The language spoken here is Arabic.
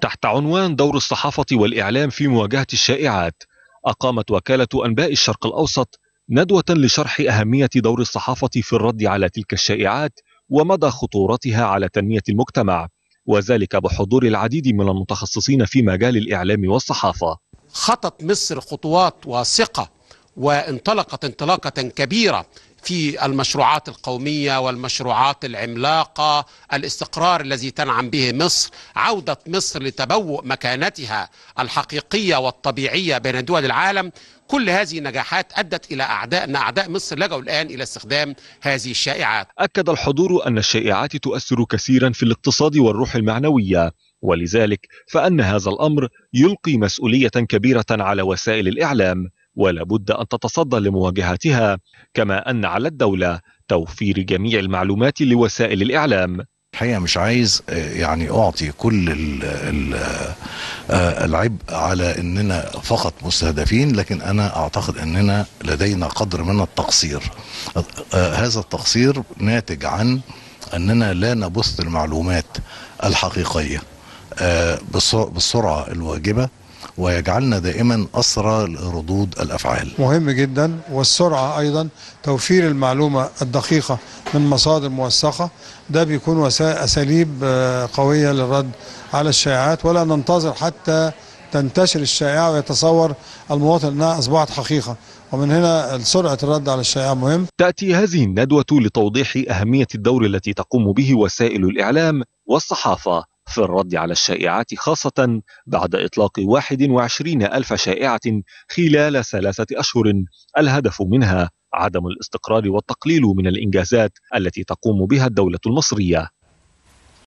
تحت عنوان دور الصحافة والإعلام في مواجهة الشائعات أقامت وكالة أنباء الشرق الأوسط ندوة لشرح أهمية دور الصحافة في الرد على تلك الشائعات ومدى خطورتها على تنمية المجتمع وذلك بحضور العديد من المتخصصين في مجال الإعلام والصحافة خطت مصر خطوات واثقة وانطلقت انطلاقة كبيرة في المشروعات القومية والمشروعات العملاقة الاستقرار الذي تنعم به مصر عودة مصر لتبوء مكانتها الحقيقية والطبيعية بين دول العالم كل هذه النجاحات أدت إلى أعداء أن أعداء مصر لجوا الآن إلى استخدام هذه الشائعات أكد الحضور أن الشائعات تؤثر كثيرا في الاقتصاد والروح المعنوية ولذلك فأن هذا الأمر يلقي مسؤولية كبيرة على وسائل الإعلام ولا بد أن تتصدى لمواجهتها كما أن على الدولة توفير جميع المعلومات لوسائل الإعلام الحقيقه مش عايز آه، يعني اعطي كل آه، العبء على اننا فقط مستهدفين لكن انا اعتقد اننا لدينا قدر من التقصير آه، هذا التقصير ناتج عن اننا لا نبث المعلومات الحقيقيه بالسرعه الواجبه ويجعلنا دائما أسرى لردود الأفعال مهم جدا والسرعة أيضا توفير المعلومة الدقيقة من مصادر موثقة ده بيكون أساليب آه، قوية للرد على الشائعات ولا ننتظر حتى تنتشر الشائعة ويتصور المواطن أنها أصبحت حقيقة ومن هنا سرعة الرد على الشائعة مهم تأتي هذه الندوة لتوضيح أهمية الدور التي تقوم به وسائل الإعلام والصحافة في الرد على الشائعات خاصة بعد إطلاق 21 ألف شائعة خلال ثلاثة أشهر الهدف منها عدم الاستقرار والتقليل من الإنجازات التي تقوم بها الدولة المصرية